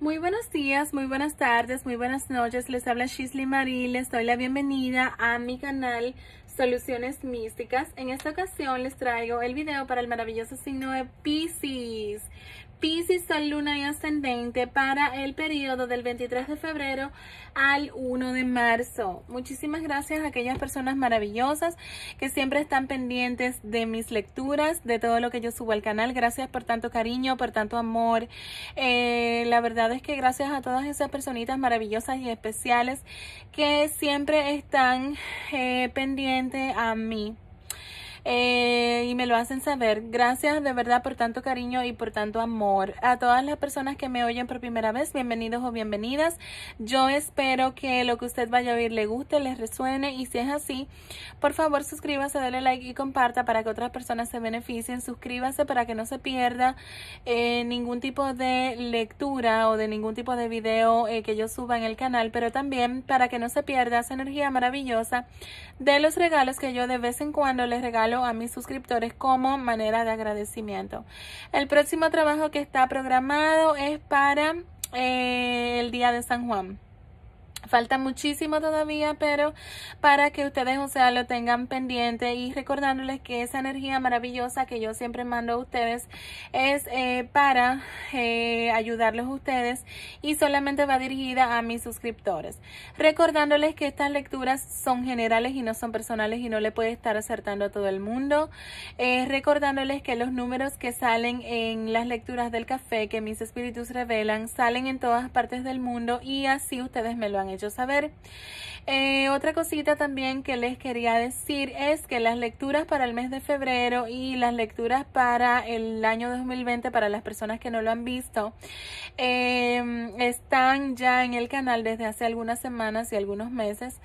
Muy buenos días, muy buenas tardes, muy buenas noches. Les habla Shisley Marie. Les doy la bienvenida a mi canal Soluciones Místicas. En esta ocasión les traigo el video para el maravilloso signo de Pisces. Pisces, Sol, Luna y Ascendente para el periodo del 23 de febrero al 1 de marzo. Muchísimas gracias a aquellas personas maravillosas que siempre están pendientes de mis lecturas, de todo lo que yo subo al canal. Gracias por tanto cariño, por tanto amor. Eh, la verdad es que gracias a todas esas personitas maravillosas y especiales que siempre están eh, pendientes a mí. Eh, y me lo hacen saber. Gracias de verdad por tanto cariño y por tanto amor. A todas las personas que me oyen por primera vez, bienvenidos o bienvenidas. Yo espero que lo que usted vaya a oír le guste, les resuene y si es así, por favor suscríbase, dale like y comparta para que otras personas se beneficien. Suscríbase para que no se pierda eh, ningún tipo de lectura o de ningún tipo de video eh, que yo suba en el canal, pero también para que no se pierda esa energía maravillosa de los regalos que yo de vez en cuando les regalo a mis suscriptores como manera de agradecimiento. El próximo trabajo que está programado es para eh, el día de San Juan. Falta muchísimo todavía, pero para que ustedes, o sea, lo tengan pendiente y recordándoles que esa energía maravillosa que yo siempre mando a ustedes es eh, para eh, ayudarlos a ustedes y solamente va dirigida a mis suscriptores. Recordándoles que estas lecturas son generales y no son personales y no le puede estar acertando a todo el mundo. Eh, recordándoles que los números que salen en las lecturas del café que mis espíritus revelan salen en todas partes del mundo y así ustedes me lo han hecho saber. Eh, otra cosita también que les quería decir es que las lecturas para el mes de febrero y las lecturas para el año 2020 para las personas que no lo han visto em, están ya en el canal desde hace algunas semanas y algunos meses.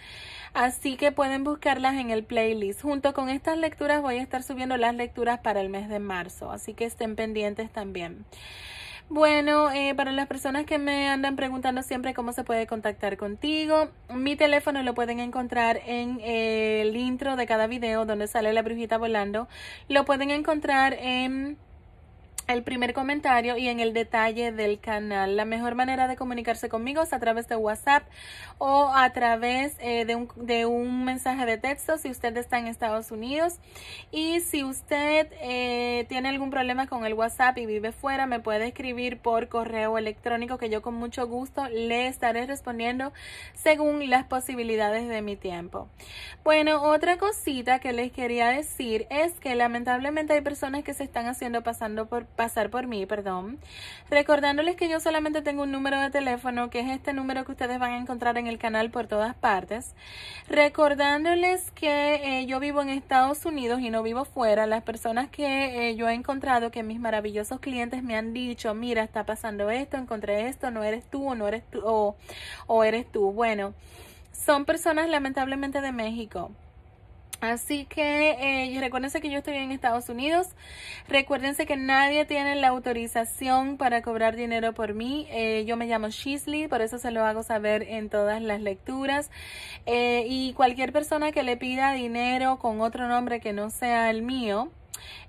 Así que pueden buscarlas en el playlist. Junto con estas lecturas voy a estar subiendo las lecturas para el mes de marzo. Así que estén pendientes también. Bueno, eh, para las personas que me andan preguntando siempre cómo se puede contactar contigo, mi teléfono lo pueden encontrar en el intro de cada video donde sale la brujita volando. Lo pueden encontrar en el primer comentario y en el detalle del canal. La mejor manera de comunicarse conmigo es a través de WhatsApp o a través eh, de, un, de, un, mensaje de texto si usted está en Estados Unidos. Y si usted eh, tiene algún problema con el WhatsApp y vive fuera, me puede escribir por correo electrónico que yo con mucho gusto le estaré respondiendo según las posibilidades de mi tiempo. Bueno, otra cosita que les quería decir es que lamentablemente hay personas que se están haciendo pasando por pasar por mí, perdón. Recordándoles que yo solamente tengo un número de teléfono, que es este número que ustedes van a encontrar en el canal por todas partes. Recordándoles que eh, yo vivo en Estados Unidos y no vivo fuera. Las personas que eh, yo he encontrado, que mis maravillosos clientes me han dicho, mira, está pasando esto, encontré esto, no eres tú, no eres tú, o eres tú. Bueno, son personas lamentablemente de México. Así que eh, recuérdense que yo estoy en Estados Unidos. Recuérdense que nadie tiene la autorización para cobrar dinero por mí. Eh, yo me llamo Shisley, por eso se lo hago saber en todas las lecturas. Eh, y cualquier persona que le pida dinero con otro nombre que no sea el mío,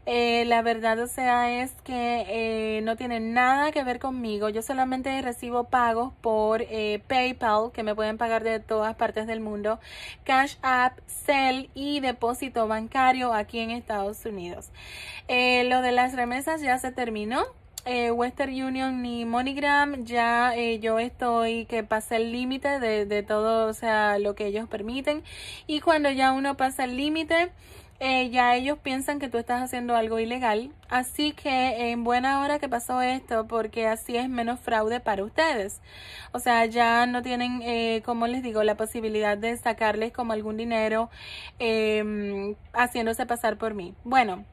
eh, la verdad, o sea, es que eh, no tiene nada que ver conmigo. Yo solamente recibo pagos por eh, PayPal, que me pueden pagar de todas partes del mundo, Cash App, Sell y depósito bancario aquí en Estados Unidos. lo de las remesas ya se terminó. Western Union ni MoneyGram, ya yo estoy que pasé el límite de, de, todo, o sea, lo que ellos permiten. Y cuando ya uno pasa el límite, eh, ya ellos piensan que tú estás haciendo algo ilegal. Así que en buena hora que pasó esto, porque así es menos fraude para ustedes. O sea, ya no tienen, eh, como les digo, la posibilidad de sacarles como algún dinero em, haciéndose pasar por mí. Bueno.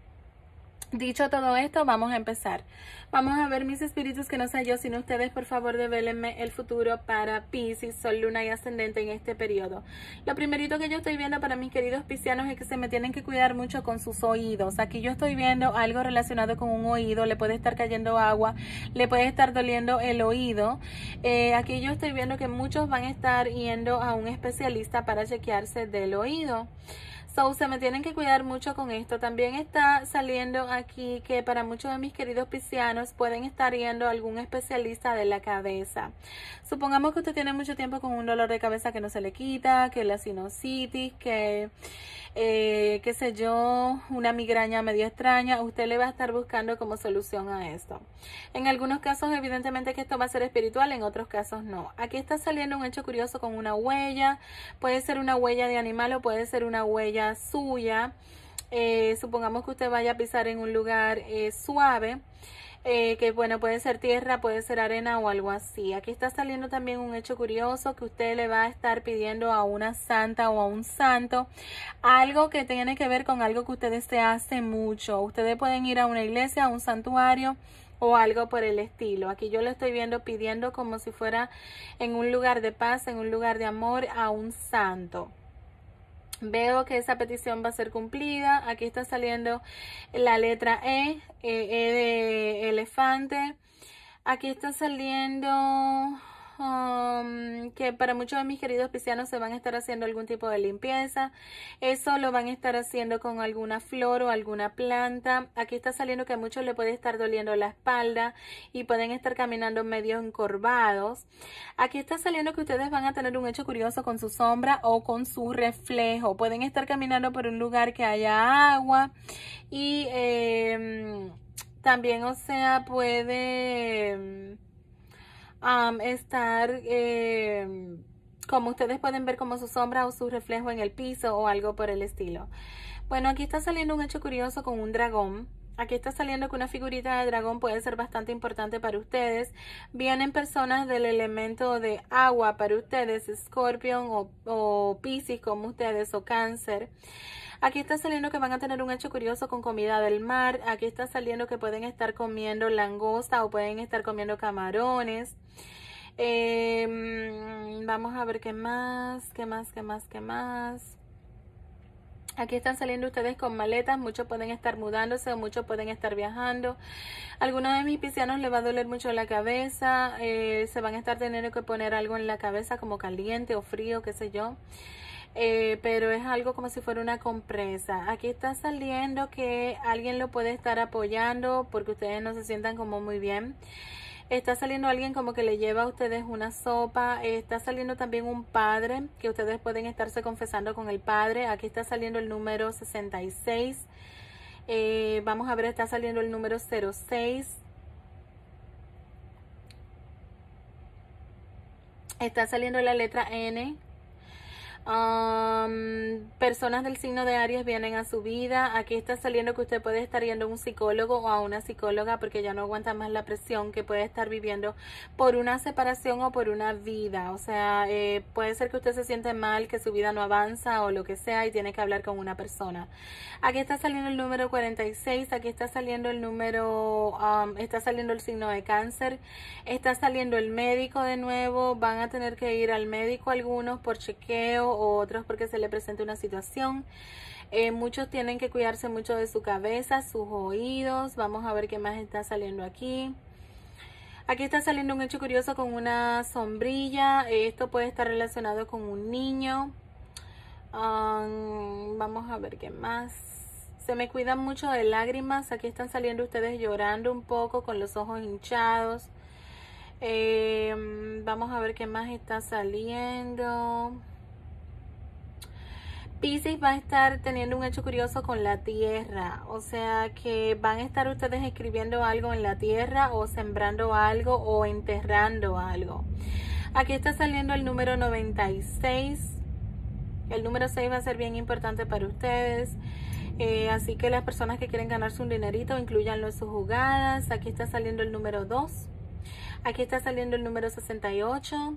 Dicho todo esto, vamos a empezar. Vamos a ver mis espíritus que no sé yo, sino ustedes, por favor, develenme el futuro para Pisces, Sol, Luna y Ascendente en este periodo. Lo primerito que yo estoy viendo para mis queridos piscianos es que se me tienen que cuidar mucho con sus oídos. Aquí yo estoy viendo algo relacionado con un oído, le puede estar cayendo agua, le puede estar doliendo el oído. Eh, aquí yo estoy viendo que muchos van a estar yendo a un especialista para chequearse del oído. So, se me tienen que cuidar mucho con esto. También está saliendo aquí que para muchos de mis queridos piscianos pueden estar yendo algún especialista de la cabeza. Supongamos que usted tiene mucho tiempo con un dolor de cabeza que no se le quita, que la sinusitis, que eh, qué sé yo, una migraña medio extraña, usted le va a estar buscando como solución a esto. En algunos casos, evidentemente que esto va a ser espiritual, en otros casos no. Aquí está saliendo un hecho curioso con una huella, puede ser una huella de animal o puede ser una huella suya. Eh, supongamos que usted vaya a pisar en un lugar eh, suave. Eh, que bueno, puede ser tierra, puede ser arena o algo así. Aquí está saliendo también un hecho curioso que usted le va a estar pidiendo a una santa o a un santo, algo que tiene que ver con algo que ustedes se hacen mucho. Ustedes pueden ir a una iglesia, a un santuario o algo por el estilo. Aquí yo lo estoy viendo pidiendo como si fuera en un lugar de paz, en un lugar de amor a un santo. Veo que esa petición va a ser cumplida. Aquí está saliendo la letra E, E, e de elefante. Aquí está saliendo que para muchos de mis queridos piscianos se van a estar haciendo algún tipo de limpieza. Eso lo van a estar haciendo con alguna flor o alguna planta. Aquí está saliendo que a muchos le puede estar doliendo la espalda y pueden estar caminando medio encorvados. Aquí está saliendo que ustedes van a tener un hecho curioso con su sombra o con su reflejo. Pueden estar caminando por un lugar que haya agua y em, también, o sea, puede em, estar, em, como ustedes pueden ver, como su sombra o su reflejo en el piso o algo por el estilo. Bueno, aquí está saliendo un hecho curioso con un dragón. Aquí está saliendo que una figurita de dragón puede ser bastante importante para ustedes. Vienen personas del elemento de agua para ustedes, escorpión o, o como ustedes o Cáncer. Aquí está saliendo que van a tener un hecho curioso con comida del mar. Aquí está saliendo que pueden estar comiendo langosta o pueden estar comiendo camarones. Em, vamos a ver qué más, qué más, qué más, qué más. Aquí están saliendo ustedes con maletas, muchos pueden estar mudándose o muchos pueden estar viajando. Algunos de mis piscianos le va a doler mucho la cabeza, eh, se van a estar teniendo que poner algo en la cabeza como caliente o frío, qué sé yo. Eh, pero es algo como si fuera una compresa. Aquí está saliendo que alguien lo puede estar apoyando porque ustedes no se sientan como muy bien. Está saliendo alguien como que le lleva a ustedes una sopa. Está saliendo también un padre que ustedes pueden estarse confesando con el padre. Aquí está saliendo el número 66. Eh, vamos a ver, está saliendo el número 06. Está saliendo la letra N personas del signo de Aries vienen a su vida. Aquí está saliendo que usted puede estar yendo a un psicólogo o a una psicóloga porque ya no aguanta más la presión que puede estar viviendo por una separación o por una vida. O sea, eh, puede ser que usted se siente mal, que su vida no avanza o lo que sea y tiene que hablar con una persona. Aquí está saliendo el número 46, aquí está saliendo el número, está saliendo el signo de cáncer, está saliendo el médico de nuevo. Van a tener que ir al médico algunos por chequeo otros porque se le presenta una situación. Eh, muchos tienen que cuidarse mucho de su cabeza, sus oídos. Vamos a ver qué más está saliendo aquí. Aquí está saliendo un hecho curioso con una sombrilla. Esto puede estar relacionado con un niño. vamos a ver qué más. Se me cuidan mucho de lágrimas. Aquí están saliendo ustedes llorando un poco con los ojos hinchados. Em, vamos a ver qué más está saliendo. Pisces va a estar teniendo un hecho curioso con la tierra, o sea que van a estar ustedes escribiendo algo en la tierra o sembrando algo o enterrando algo. Aquí está saliendo el número 96. El número 6 va a ser bien importante para ustedes. Eh, así que las personas que quieren ganarse un dinerito, incluyanlo en sus jugadas. Aquí está saliendo el número 2. Aquí está saliendo el número 68.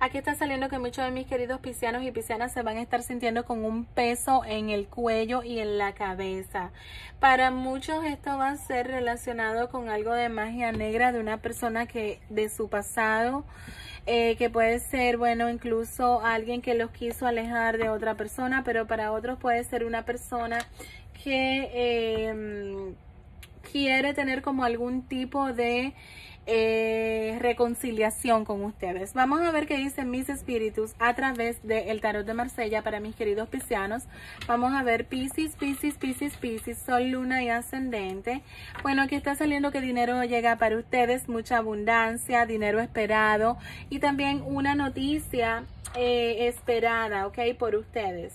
Aquí está saliendo que muchos de mis queridos piscianos y piscianas se van a estar sintiendo con un peso en el cuello y en la cabeza. Para muchos esto va a ser relacionado con algo de magia negra de una persona que de su pasado, eh, que puede ser, bueno, incluso alguien que los quiso alejar de otra persona, pero para otros puede ser una persona que... Eh, quiere tener como algún tipo de eh, reconciliación con ustedes. Vamos a ver qué dicen mis espíritus a través del tarot de Marsella para mis queridos piscianos. Vamos a ver Piscis, Piscis, Piscis, Piscis, Sol, Luna y Ascendente. Bueno, aquí está saliendo que dinero llega para ustedes, mucha abundancia, dinero esperado y también una noticia eh, esperada, ¿ok? Por ustedes.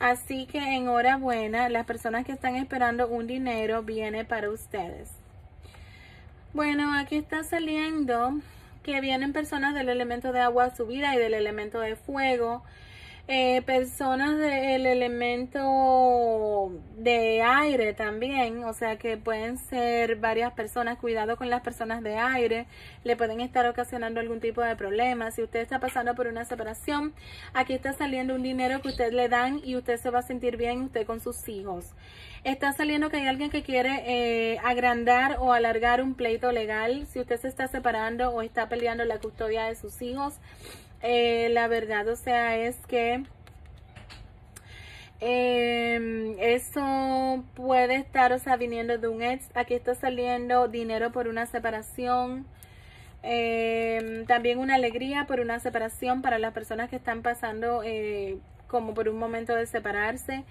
Así que enhorabuena, las personas que están esperando un dinero viene para ustedes. Bueno, aquí está saliendo que vienen personas del elemento de agua subida y del elemento de fuego. Eh, personas del elemento de aire también, o sea que pueden ser varias personas, cuidado con las personas de aire, le pueden estar ocasionando algún tipo de problema, si usted está pasando por una separación, aquí está saliendo un dinero que usted le dan y usted se va a sentir bien usted con sus hijos. Está saliendo que hay alguien que quiere eh, agrandar o alargar un pleito legal, si usted se está separando o está peleando la custodia de sus hijos, eh, la verdad, o sea, es que em, eso puede estar, o sea, viniendo de un ex. Aquí está saliendo dinero por una separación. Em, también una alegría por una separación para las personas que están pasando eh, como por un momento de separarse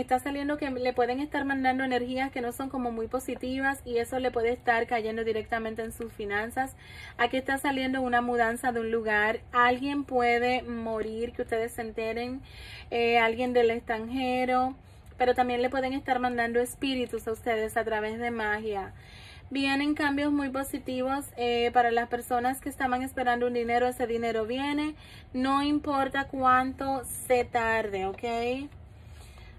está saliendo que le pueden estar mandando energías que no son como muy positivas y eso le puede estar cayendo directamente en sus finanzas. Aquí está saliendo una mudanza de un lugar. Alguien puede morir, que ustedes se enteren. Eh, alguien del extranjero. Pero también le pueden estar mandando espíritus a ustedes a través de magia. Vienen cambios muy positivos eh, para las personas que estaban esperando un dinero. Ese dinero viene. No importa cuánto se tarde, ¿ok?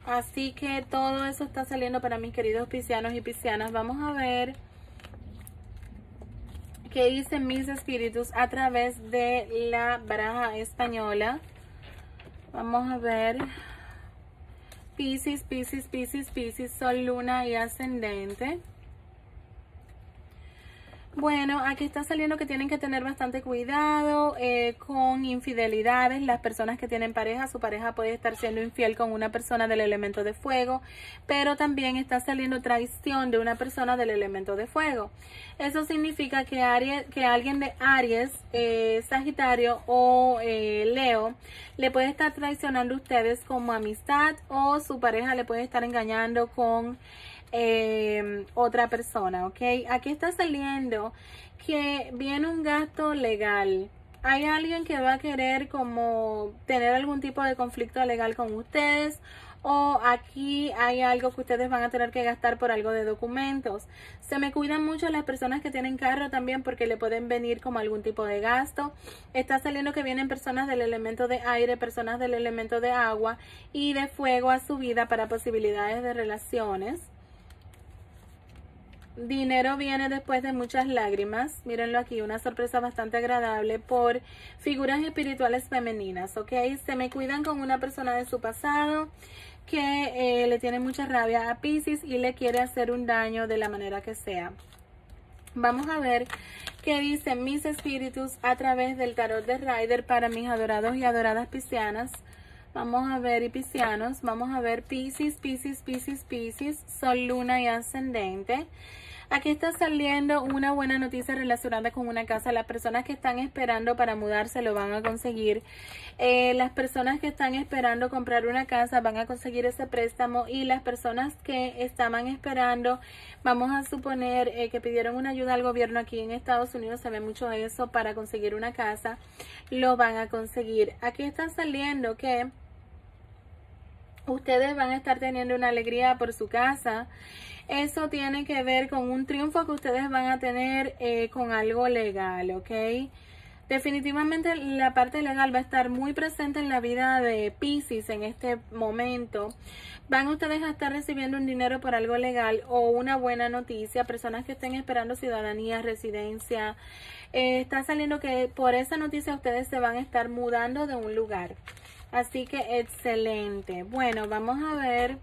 Así que todo eso está saliendo para mis queridos piscianos y piscianas. Vamos a ver qué dicen mis espíritus a través de la baraja española. Vamos a ver. Piscis, Piscis, Piscis, Piscis, Sol, Luna y Ascendente. Bueno, aquí está saliendo que tienen que tener bastante cuidado eh, con infidelidades. Las personas que tienen pareja, su pareja puede estar siendo infiel con una persona del elemento de fuego, pero también está saliendo traición de una persona del elemento de fuego. Eso significa que, que alguien de Aries, eh, Sagitario o eh, Leo le puede estar traicionando a ustedes como amistad o su pareja le puede estar engañando con... Em, otra persona, ¿ok? Aquí está saliendo que viene un gasto legal. Hay alguien que va a querer como tener algún tipo de conflicto legal con ustedes o aquí hay algo que ustedes van a tener que gastar por algo de documentos. Se me cuidan mucho las personas que tienen carro también porque le pueden venir como algún tipo de gasto. Está saliendo que vienen personas del elemento de aire, personas del elemento de agua y de fuego a su vida para posibilidades de relaciones. Dinero viene después de muchas lágrimas. Mírenlo aquí, una sorpresa bastante agradable por figuras espirituales femeninas, ¿ok? Se me cuidan con una persona de su pasado que eh, le tiene mucha rabia a Pisces y le quiere hacer un daño de la manera que sea. Vamos a ver qué dicen mis espíritus a través del tarot de Rider para mis adorados y adoradas piscianas. Vamos a ver, y piscianos, vamos a ver Pisces, Pisces, Pisces, Pisces, Sol, Luna y Ascendente. Aquí está saliendo una buena noticia relacionada con una casa. Las personas que están esperando para mudarse lo van a conseguir. Eh, las personas que están esperando comprar una casa van a conseguir ese préstamo. Y las personas que estaban esperando, vamos a suponer eh, que pidieron una ayuda al gobierno aquí en Estados Unidos, se ve mucho eso para conseguir una casa, lo van a conseguir. Aquí está saliendo que ustedes van a estar teniendo una alegría por su casa. Eso tiene que ver con un triunfo que ustedes van a tener eh, con algo legal, ¿ok? Definitivamente la parte legal va a estar muy presente en la vida de Pisces en este momento. Van ustedes a estar recibiendo un dinero por algo legal o una buena noticia. Personas que estén esperando ciudadanía, residencia. Eh, está saliendo que por esa noticia ustedes se van a estar mudando de un lugar. Así que excelente. Bueno, vamos a ver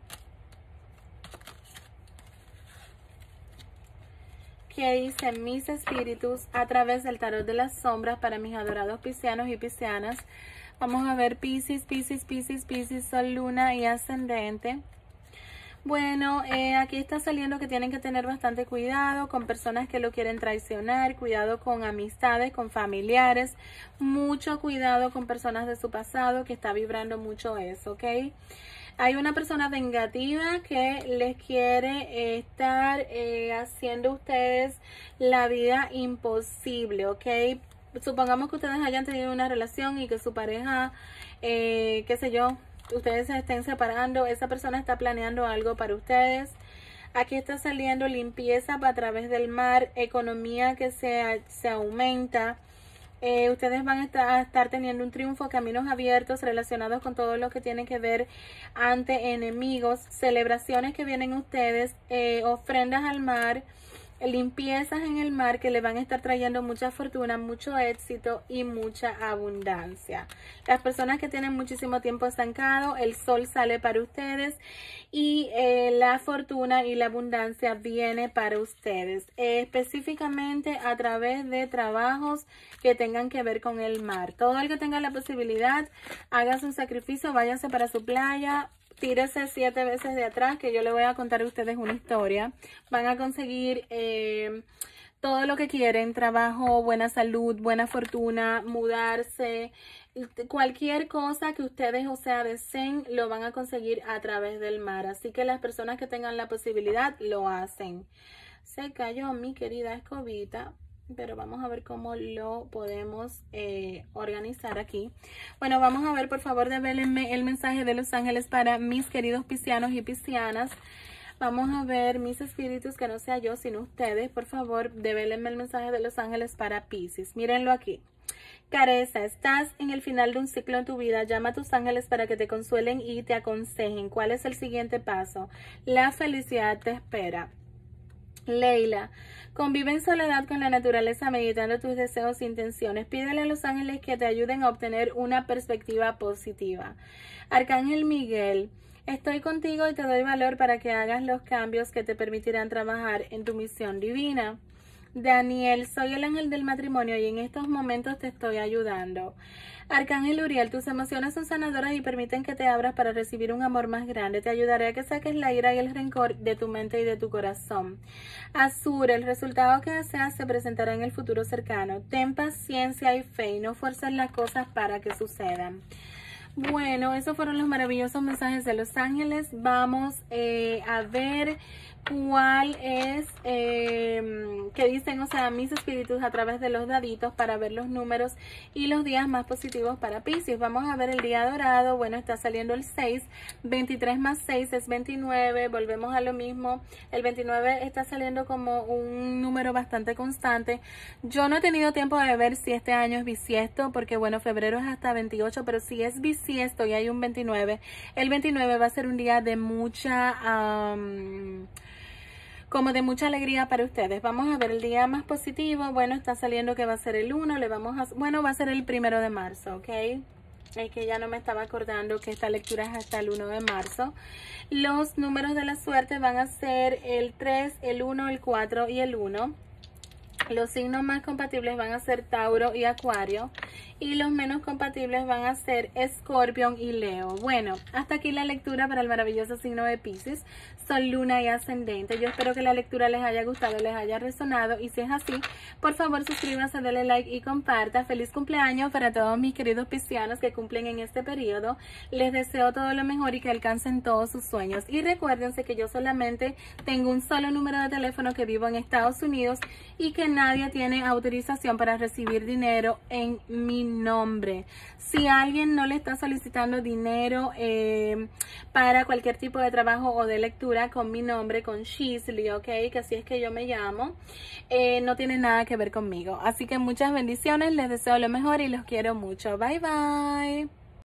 que hice mis espíritus a través del tarot de las sombras para mis adorados piscianos y piscianas. Vamos a ver Piscis, Piscis, Piscis, Piscis, Sol, Luna y Ascendente. Bueno, eh, aquí está saliendo que tienen que tener bastante cuidado con personas que lo quieren traicionar, cuidado con amistades, con familiares, mucho cuidado con personas de su pasado que está vibrando mucho eso, ¿ok? Hay una persona vengativa que les quiere eh, estar eh, haciendo ustedes la vida imposible, ¿ok? Supongamos que ustedes hayan tenido una relación y que su pareja, eh, qué sé yo, ustedes se estén separando, esa persona está planeando algo para ustedes. Aquí está saliendo limpieza a través del mar, economía que se aumenta, eh, ustedes van a estar, teniendo un triunfo, caminos abiertos relacionados con todo lo que tiene que ver ante enemigos, celebraciones que vienen ustedes, eh, ofrendas al mar, eh, limpiezas en el mar que le van a estar trayendo mucha fortuna, mucho éxito y mucha abundancia. Las personas que tienen muchísimo tiempo estancado, el sol sale para ustedes y eh, la fortuna y la abundancia viene para ustedes, específicamente a través de trabajos que tengan que ver con el mar. Todo el que tenga la posibilidad, haga un sacrificio, váyanse para su playa, Tírese siete veces de atrás que yo le voy a contar a ustedes una historia. Van a conseguir eh, todo lo que quieren, trabajo, buena salud, buena fortuna, mudarse, cualquier cosa que ustedes, o sea, deseen, lo van a conseguir a través del mar. Así que las personas que tengan la posibilidad, lo hacen. Se cayó mi querida escobita, pero vamos a ver cómo lo podemos eh, organizar aquí. Bueno, vamos a ver, por favor, develenme el mensaje de los ángeles para mis queridos piscianos y piscianas. Vamos a ver, mis espíritus, que no sea yo, sino ustedes. Por favor, develenme el mensaje de los ángeles para Pisces. Mírenlo aquí. Careza, estás en el final de un ciclo en tu vida. Llama a tus ángeles para que te consuelen y te aconsejen. ¿Cuál es el siguiente paso? La felicidad te espera. Leila. Convive en soledad con la naturaleza meditando tus deseos e intenciones. Pídele a los ángeles que te ayuden a obtener una perspectiva positiva. Arcángel Miguel, estoy contigo y te doy valor para que hagas los cambios que te permitirán trabajar en tu misión divina. Daniel, soy el ángel del matrimonio y en estos momentos te estoy ayudando. Arcángel Uriel, tus emociones son sanadoras y permiten que te abras para recibir un amor más grande. Te ayudaré a que saques la ira y el rencor de tu mente y de tu corazón. Azur, el resultado que deseas se presentará en el futuro cercano. Ten paciencia y fe y no fuerces las cosas para que sucedan. Bueno, esos fueron los maravillosos mensajes de Los Ángeles. Vamos eh, a ver cuál es, em, que dicen, o sea, mis espíritus a través de los daditos para ver los números y los días más positivos para Pisces. Vamos a ver el día dorado, bueno, está saliendo el 6, 23 más 6 es 29, volvemos a lo mismo, el 29 está saliendo como un número bastante constante. Yo no he tenido tiempo de ver si este año es bisiesto, porque bueno, febrero es hasta 28, pero si es bisiesto y hay un 29, el 29 va a ser un día de mucha como de mucha alegría para ustedes. Vamos a ver el día más positivo. Bueno, está saliendo que va a ser el 1, le vamos a... Bueno, va a ser el primero de marzo, ¿ok? Es que ya no me estaba acordando que esta lectura es hasta el 1 de marzo. Los números de la suerte van a ser el 3, el 1, el 4 y el 1. Los signos más compatibles van a ser Tauro y Acuario. Y los menos compatibles van a ser Escorpión y Leo. Bueno, hasta aquí la lectura para el maravilloso signo de Pisces. Sol, Luna y Ascendente. Yo espero que la lectura les haya gustado, les haya resonado y si es así, por favor suscríbanse, denle like y comparta. Feliz cumpleaños para todos mis queridos piscianos que cumplen en este periodo. Les deseo todo lo mejor y que alcancen todos sus sueños. Y recuérdense que yo solamente tengo un solo número de teléfono que vivo en Estados Unidos y que nadie tiene autorización para recibir dinero en mi nombre. Si alguien no le está solicitando dinero eh, para cualquier tipo de trabajo o de lectura, con mi nombre, con Shisley, ok, que así es que yo me llamo, eh, no tiene nada que ver conmigo. Así que muchas bendiciones, les deseo lo mejor y los quiero mucho. Bye bye.